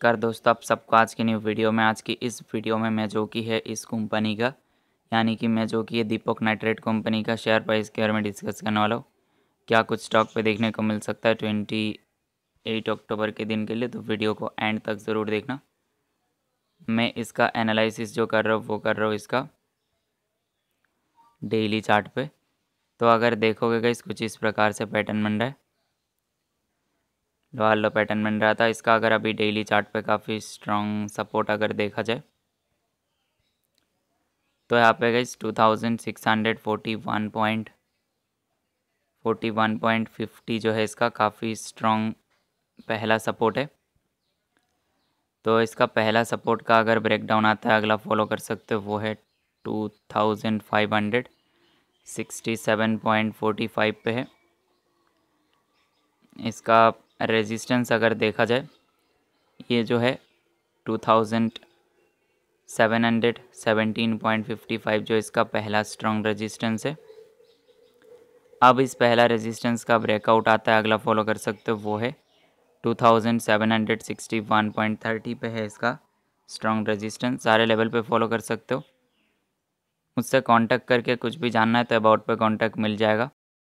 नमस्कार दोस्तों आप सबको आज की न्यू वीडियो में आज की इस वीडियो में मैं जो कि है इस कंपनी का यानी कि मैं जो कि है दीपक नाइट्रेट कंपनी का शेयर प्राइस के बारे में डिस्कस करने वाला हूँ क्या कुछ स्टॉक पे देखने को मिल सकता है ट्वेंटी एट अक्टूबर के दिन के लिए तो वीडियो को एंड तक ज़रूर देखना मैं इसका एनालिसिस जो कर रहा हूँ वो कर रहा हूँ इसका डेली चार्ट तो अगर देखोगे इस कुछ इस प्रकार से पैटर्न बन रहा है लो पैटर्न बन रहा था इसका अगर अभी डेली चार्ट पे काफ़ी स्ट्रॉन्ग सपोर्ट अगर देखा जाए तो यहाँ पे गई two thousand six hundred forty one point forty one point fifty जो है इसका काफ़ी स्ट्रॉन्ग पहला सपोर्ट है तो इसका पहला सपोर्ट का अगर ब्रेकडाउन आता है अगला फॉलो कर सकते हो वो है two thousand five hundred sixty seven point forty five पे है इसका रेजिस्टेंस अगर देखा जाए ये जो है two thousand seven hundred seventeen point fifty five जो इसका पहला स्ट्रॉन्ग रेजिस्टेंस है अब इस पहला रेजिस्टेंस का ब्रेकआउट आता है अगला फॉलो कर सकते हो वो है two thousand seven hundred sixty one point thirty पे है इसका स्ट्रॉन्ग रेजिस्टेंस सारे लेवल पे फॉलो कर सकते हो मुझसे कांटेक्ट करके कुछ भी जानना है तो अबाउट पे कांटेक्ट मिल जाएगा